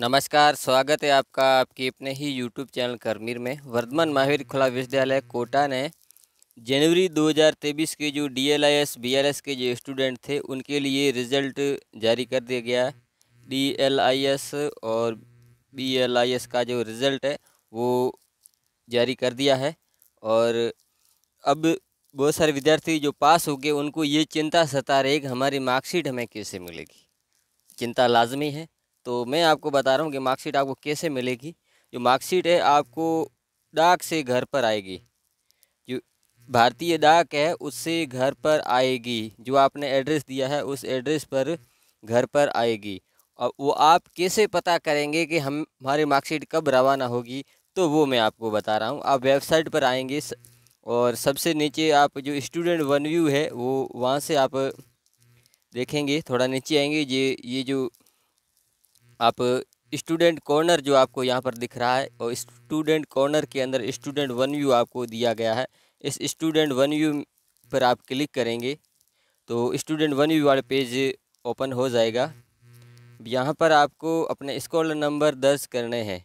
नमस्कार स्वागत है आपका आपके अपने ही यूट्यूब चैनल करमीर में वर्धमान महावीर खुला विश्वविद्यालय कोटा ने जनवरी 2023 के जो डीएलआईएस बीआरएस के जो स्टूडेंट थे उनके लिए रिजल्ट जारी कर दिया गया डीएलआईएस और बीएलआईएस का जो रिज़ल्ट है वो जारी कर दिया है और अब बहुत सारे विद्यार्थी जो पास हो गए उनको ये चिंता सता रही कि हमारी मार्कशीट हमें कैसे मिलेगी चिंता लाजमी है तो मैं आपको बता रहा हूँ कि मार्कशीट आपको कैसे मिलेगी जो मार्कशीट है आपको डाक से घर पर आएगी जो भारतीय डाक है उससे घर पर आएगी जो आपने एड्रेस दिया है उस एड्रेस पर घर पर आएगी और वो आप कैसे पता करेंगे कि हम हमारी मार्कशीट कब रवाना होगी तो वो मैं आपको बता रहा हूँ आप वेबसाइट पर आएंगे और सबसे नीचे आप जो स्टूडेंट वन व्यू है वो वहाँ से आप देखेंगे थोड़ा नीचे आएंगे ये ये जो आप स्टूडेंट कॉर्नर जो आपको यहाँ पर दिख रहा है और स्टूडेंट कॉर्नर के अंदर स्टूडेंट वन व्यू आपको दिया गया है इस स्टूडेंट वन व्यू पर आप क्लिक करेंगे तो स्टूडेंट वन व्यू वाला पेज ओपन हो जाएगा यहाँ पर आपको अपने स्कॉलर नंबर दर्ज करने हैं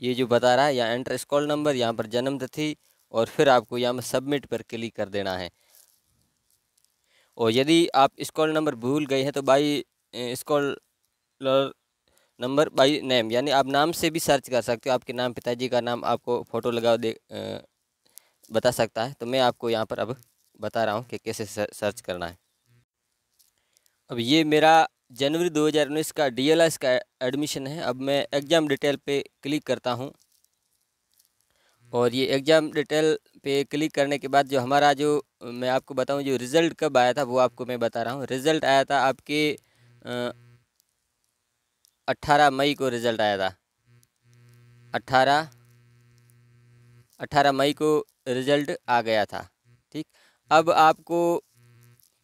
ये जो बता रहा है यहाँ एंटर स्कॉल नंबर यहाँ पर जन्म तिथि और फिर आपको यहाँ पर सबमिट पर क्लिक कर देना है और यदि आप स्कॉल नंबर भूल गए हैं तो by scholar number by name यानी आप नाम से भी सर्च कर सकते हो आपके नाम पिताजी का नाम आपको फ़ोटो लगाओ दे आ, बता सकता है तो मैं आपको यहाँ पर अब बता रहा हूँ कि कैसे सर्च करना है अब ये मेरा जनवरी 2019 का एस का एडमिशन है अब मैं एग्ज़ाम डिटेल पे क्लिक करता हूँ और ये एग्ज़ाम डिटेल पे क्लिक करने के बाद जो हमारा जो मैं आपको बताऊँ जो रिज़ल्ट कब आया था वो आपको मैं बता रहा हूँ रिज़ल्ट आया था आपके 18 मई को रिज़ल्ट आया था 18 18 मई को रिज़ल्ट आ गया था ठीक अब आपको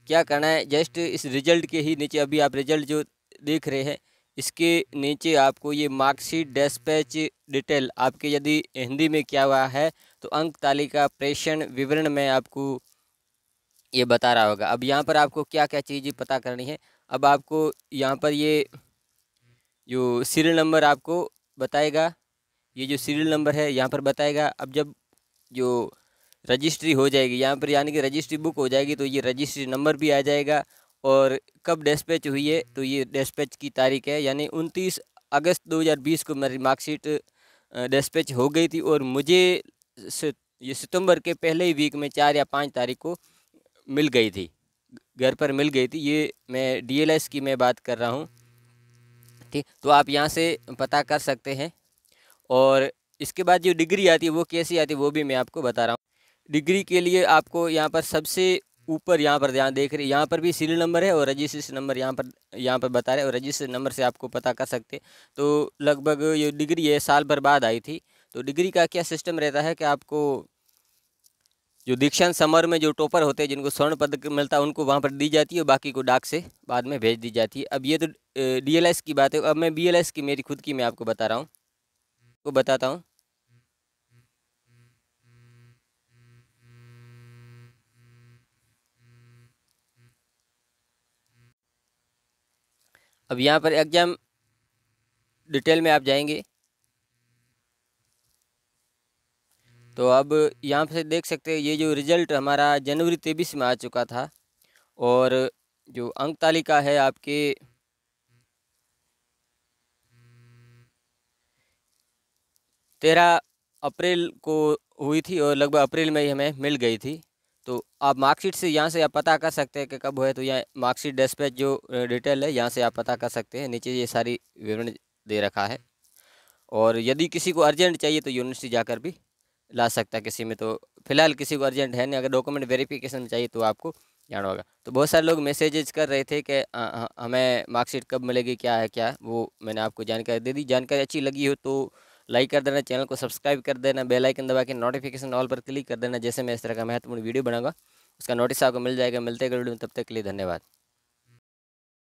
क्या करना है जस्ट इस रिज़ल्ट के ही नीचे अभी आप रिज़ल्ट जो देख रहे हैं इसके नीचे आपको ये मार्कशीट डेस्पैच डिटेल आपके यदि हिंदी में क्या हुआ है तो अंक तालिका प्रेषण विवरण में आपको ये बता रहा होगा अब यहाँ पर आपको क्या क्या चीज़ें पता करनी है अब आपको यहाँ पर ये जो सीरियल नंबर आपको बताएगा ये जो सीरियल नंबर है यहाँ पर बताएगा अब जब जो रजिस्ट्री हो जाएगी यहाँ पर यानी कि रजिस्ट्री बुक हो जाएगी तो ये रजिस्ट्री नंबर भी आ जाएगा और कब डिस्पैच हुई है तो ये डिस्पैच की तारीख है यानी उनतीस अगस्त 2020 को मेरी मार्कशीट डिस्पैच हो गई थी और मुझे ये सितंबर के पहले ही वीक में चार या पाँच तारीख को मिल गई थी घर पर मिल गई थी ये मैं डी की मैं बात कर रहा हूँ ठीक तो आप यहाँ से पता कर सकते हैं और इसके बाद जो डिग्री आती है वो कैसी आती है वो भी मैं आपको बता रहा हूँ डिग्री के लिए आपको यहाँ पर सबसे ऊपर यहाँ पर ध्यान देख रहे यहाँ पर भी सीरियल नंबर है और रजिस्ट्रेशन नंबर यहाँ पर यहाँ पर बता रहे और रजिस्ट्रेशन नंबर से आपको पता कर सकते तो लगभग ये डिग्री है साल भर बाद आई थी तो डिग्री का क्या सिस्टम रहता है कि आपको जो दीक्षांत समर में जो टॉपर होते हैं जिनको स्वर्ण पदक मिलता है उनको वहाँ पर दी जाती है और बाकी को डाक से बाद में भेज दी जाती है अब ये तो डीएलएस की बात है अब मैं बीएलएस की मेरी खुद की मैं आपको बता रहा हूँ को बताता हूँ अब यहाँ पर एग्जाम डिटेल में आप जाएंगे तो अब यहाँ से देख सकते हैं ये जो रिज़ल्ट हमारा जनवरी तेईस में आ चुका था और जो अंक तालिका है आपके तेरह अप्रैल को हुई थी और लगभग अप्रैल में ही हमें मिल गई थी तो आप मार्कशीट से यहाँ से आप पता कर सकते हैं कि कब हुआ है तो यहाँ मार्कशीट डेस्पैच जो डिटेल है यहाँ से आप पता कर सकते हैं नीचे ये सारी विवरण दे रखा है और यदि किसी को अर्जेंट चाहिए तो यूनिवर्सिटी जाकर भी ला सकता है किसी में तो फिलहाल किसी को अर्जेंट है नहीं अगर डॉक्यूमेंट वेरिफिकेशन चाहिए तो आपको जाना होगा तो बहुत सारे लोग मैसेजेज कर रहे थे कि हमें मार्कशीट कब मिलेगी क्या है क्या वो मैंने आपको जानकारी दे दी जानकारी अच्छी लगी हो तो लाइक कर देना चैनल को सब्सक्राइब कर देना बेल आइकन दबा के नोटिफिकेशन ऑल पर क्लिक कर देना जैसे मैं इस तरह का महत्वपूर्ण वीडियो बनाऊंगा उसका नोटिस आपको मिल जाएगा मिलते हैं वीडियो में तब तक के लिए धन्यवाद